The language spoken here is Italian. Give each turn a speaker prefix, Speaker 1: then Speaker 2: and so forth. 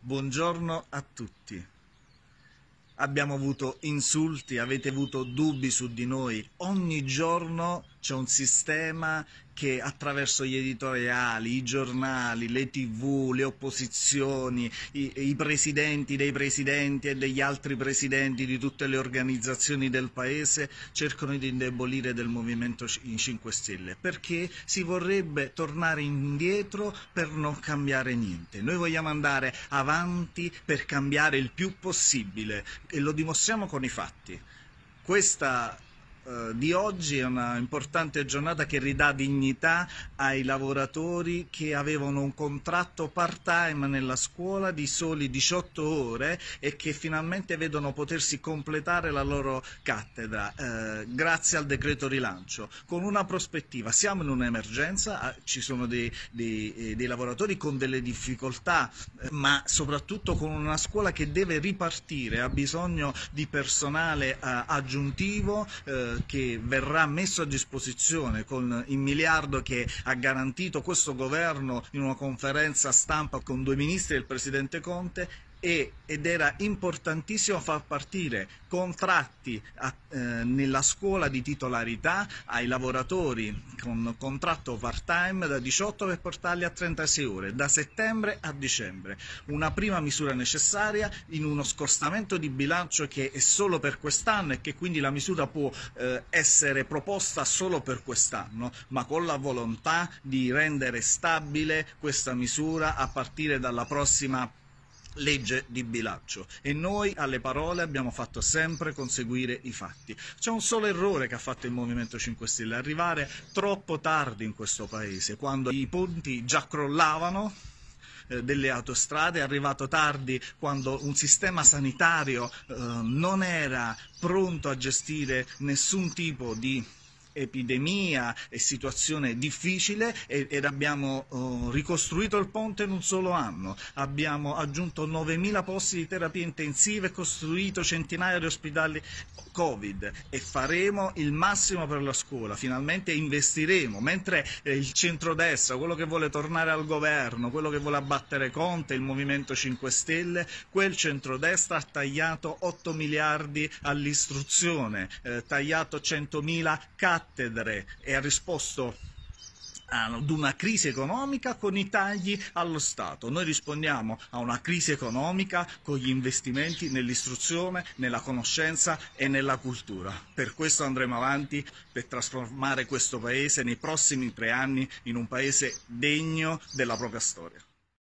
Speaker 1: Buongiorno a tutti. Abbiamo avuto insulti, avete avuto dubbi su di noi. Ogni giorno c'è un sistema che attraverso gli editoriali, i giornali, le tv, le opposizioni, i, i, presidenti dei presidenti e degli altri presidenti di tutte le organizzazioni del paese cercano di indebolire del Movimento in 5 Stelle perché si vorrebbe tornare indietro per non cambiare niente. Noi vogliamo andare avanti per cambiare il più possibile e lo dimostriamo con i fatti. Questa eh, di oggi è una importante giornata che ridà dignità ai lavoratori che avevano un contratto part-time nella scuola di soli 18 ore e che finalmente vedono potersi completare la loro cattedra eh, grazie al decreto rilancio. Con una prospettiva, siamo in un'emergenza, ah, ci sono dei, dei, eh, dei lavoratori con delle difficoltà, eh, ma soprattutto con una scuola che deve ripartire, ha bisogno di personale eh, aggiuntivo, eh, che verrà messo a disposizione con il miliardo che ha garantito questo governo in una conferenza stampa con due ministri e il presidente Conte e, ed era importantissimo far partire contratti a, eh, nella scuola di titolarità ai lavoratori con contratto part-time da 18 per portarli a 36 ore, da settembre a dicembre. Una prima misura necessaria in uno scostamento di bilancio che è solo per quest'anno e che quindi la misura può eh, essere proposta solo per quest'anno, ma con la volontà di rendere stabile questa misura a partire dalla prossima legge di bilancio e noi alle parole abbiamo fatto sempre conseguire i fatti. C'è un solo errore che ha fatto il Movimento 5 Stelle, arrivare troppo tardi in questo Paese, quando i ponti già crollavano eh, delle autostrade, è arrivato tardi quando un sistema sanitario eh, non era pronto a gestire nessun tipo di epidemia e situazione difficile ed abbiamo oh, ricostruito il ponte in un solo anno, abbiamo aggiunto 9.000 posti di terapia intensiva e costruito centinaia di ospedali Covid e faremo il massimo per la scuola, finalmente investiremo, mentre eh, il centrodestra, quello che vuole tornare al governo, quello che vuole abbattere Conte, il Movimento 5 Stelle, quel centrodestra ha tagliato 8 miliardi all'istruzione, eh, tagliato 100.000 cat cattedre e ha risposto ah, ad una crisi economica con i tagli allo Stato. Noi rispondiamo a una crisi economica con gli investimenti nell'istruzione, nella conoscenza e nella cultura. Per questo andremo avanti per trasformare questo Paese nei prossimi tre anni in un Paese degno della propria storia.